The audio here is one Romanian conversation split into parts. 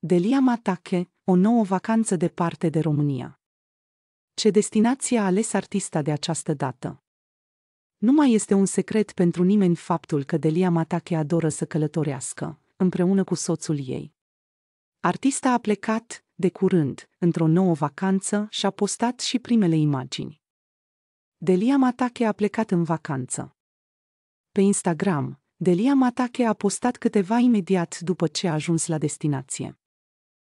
Delia Matache, o nouă vacanță departe de România. Ce destinație a ales artista de această dată? Nu mai este un secret pentru nimeni faptul că Delia Matache adoră să călătorească, împreună cu soțul ei. Artista a plecat, de curând, într-o nouă vacanță și a postat și primele imagini. Delia Matache a plecat în vacanță. Pe Instagram, Delia Matache a postat câteva imediat după ce a ajuns la destinație.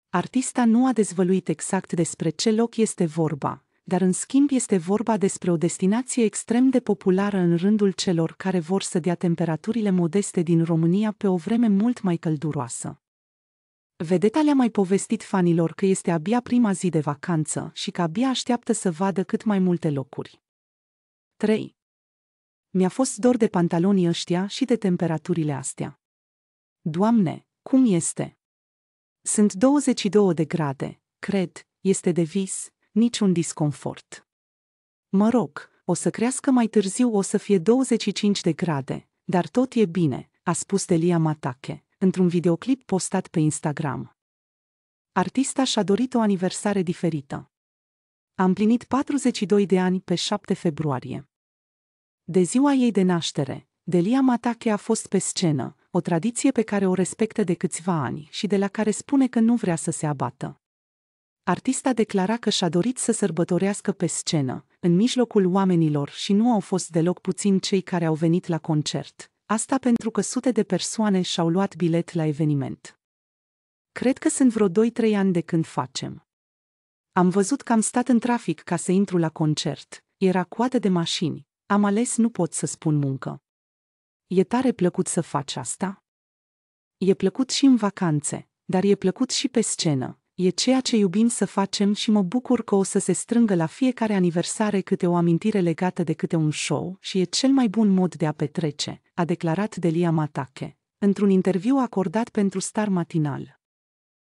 Artista nu a dezvăluit exact despre ce loc este vorba, dar în schimb este vorba despre o destinație extrem de populară în rândul celor care vor să dea temperaturile modeste din România pe o vreme mult mai călduroasă. Vedeta le-a mai povestit fanilor că este abia prima zi de vacanță și că abia așteaptă să vadă cât mai multe locuri. 3. Mi-a fost dor de pantalonii ăștia și de temperaturile astea. Doamne, cum este? Sunt 22 de grade, cred, este de vis, niciun disconfort. Mă rog, o să crească mai târziu o să fie 25 de grade, dar tot e bine, a spus Delia Matache, într-un videoclip postat pe Instagram. Artista și-a dorit o aniversare diferită. Am plinit 42 de ani pe 7 februarie. De ziua ei de naștere, Delia Matache a fost pe scenă, o tradiție pe care o respectă de câțiva ani și de la care spune că nu vrea să se abată. Artista declara că și-a dorit să sărbătorească pe scenă, în mijlocul oamenilor și nu au fost deloc puțin cei care au venit la concert. Asta pentru că sute de persoane și-au luat bilet la eveniment. Cred că sunt vreo 2-3 ani de când facem. Am văzut că am stat în trafic ca să intru la concert, era coadă de mașini, am ales nu pot să spun muncă. E tare plăcut să faci asta? E plăcut și în vacanțe, dar e plăcut și pe scenă. E ceea ce iubim să facem și mă bucur că o să se strângă la fiecare aniversare câte o amintire legată de câte un show și e cel mai bun mod de a petrece, a declarat Delia Matache, într-un interviu acordat pentru Star Matinal.